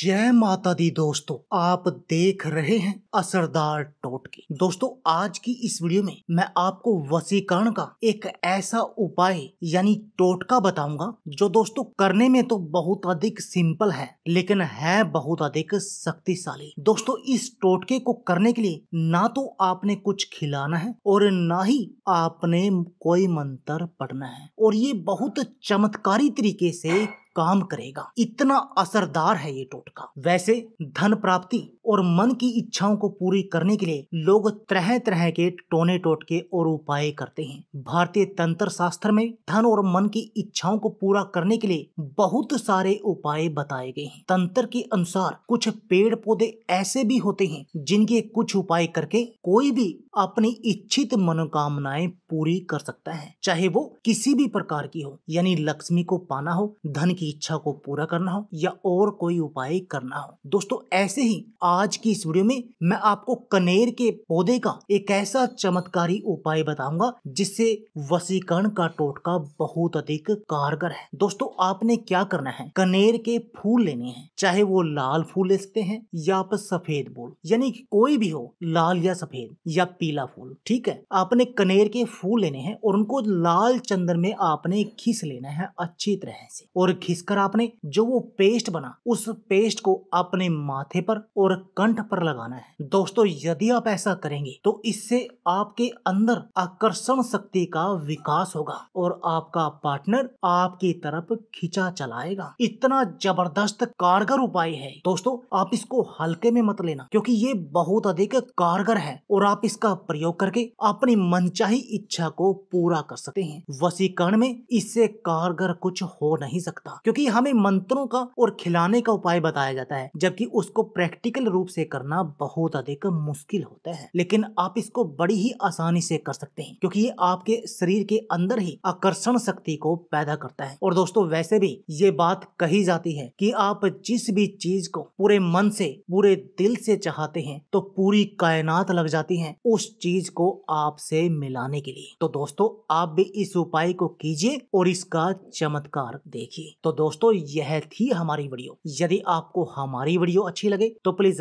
जय माता दी दोस्तों आप देख रहे हैं असरदार टोटके दोस्तों आज की इस वीडियो में मैं आपको वसीकरण का एक ऐसा उपाय यानी टोटका बताऊंगा जो दोस्तों करने में तो बहुत अधिक सिंपल है लेकिन है बहुत अधिक शक्तिशाली दोस्तों इस टोटके को करने के लिए ना तो आपने कुछ खिलाना है और ना ही आपने कोई मंत्र पढ़ना है और ये बहुत चमत्कारी तरीके से काम करेगा इतना असरदार है ये टोटका वैसे धन प्राप्ति और मन की इच्छाओं को पूरी करने के लिए लोग तरह तरह के टोने टोटके और उपाय करते हैं भारतीय तंत्र शास्त्र में धन और मन की इच्छाओं को पूरा करने के लिए बहुत सारे उपाय बताए गए हैं तंत्र के अनुसार कुछ पेड़ पौधे ऐसे भी होते हैं जिनके कुछ उपाय करके कोई भी अपनी इच्छित मनोकामनाएं पूरी कर सकता है चाहे वो किसी भी प्रकार की हो यानी लक्ष्मी को पाना हो धन की इच्छा को पूरा करना हो या और कोई उपाय करना हो दोस्तों ऐसे ही आज की इस वीडियो में मैं आपको कनेर के पौधे का एक ऐसा चमत्कारी उपाय बताऊंगा जिससे वसीकरण का टोटका बहुत अधिक कारगर है दोस्तों आपने क्या करना है कनेर के फूल लेने हैं चाहे वो लाल फूल ले सकते हैं या पर सफेद फूल यानी कोई भी हो लाल या सफेद या पीला फूल ठीक है आपने कनेर के फूल लेने हैं और उनको लाल चंदन में आपने खिस लेना है अच्छी तरह से और खिस कर आपने जो वो पेस्ट बना उस पेस्ट को अपने माथे पर और कंठ पर लगाना है दोस्तों यदि आप ऐसा करेंगे तो इससे आपके अंदर आकर्षण शक्ति का विकास होगा और आपका पार्टनर आपकी तरफ खींचा चलाएगा इतना जबरदस्त कारगर उपाय है दोस्तों आप इसको हल्के में मत लेना क्योंकि ये बहुत अधिक कारगर है और आप इसका प्रयोग करके अपनी मनचाही इच्छा को पूरा कर सकते हैं वसीकरण में इससे कारगर कुछ हो नहीं सकता क्योंकि हमें मंत्रों का और खिलाने का उपाय बताया जाता है जबकि उसको प्रैक्टिकल रूप से करना बहुत अधिक मुश्किल होता है लेकिन आप इसको बड़ी ही आसानी से कर सकते हैं क्योंकि ये आपके शरीर के अंदर ही आकर्षण शक्ति को पैदा करता है और दोस्तों वैसे भी ये बात कही जाती है कि आप जिस भी चीज को पूरे मन से पूरे दिल से चाहते हैं तो पूरी कायनात लग जाती है उस चीज को आपसे मिलाने के लिए तो दोस्तों आप भी इस उपाय को कीजिए और इसका चमत्कार देखिए तो दोस्तों यह थी हमारी वीडियो यदि आपको हमारी वीडियो अच्छी लगे तो प्लीज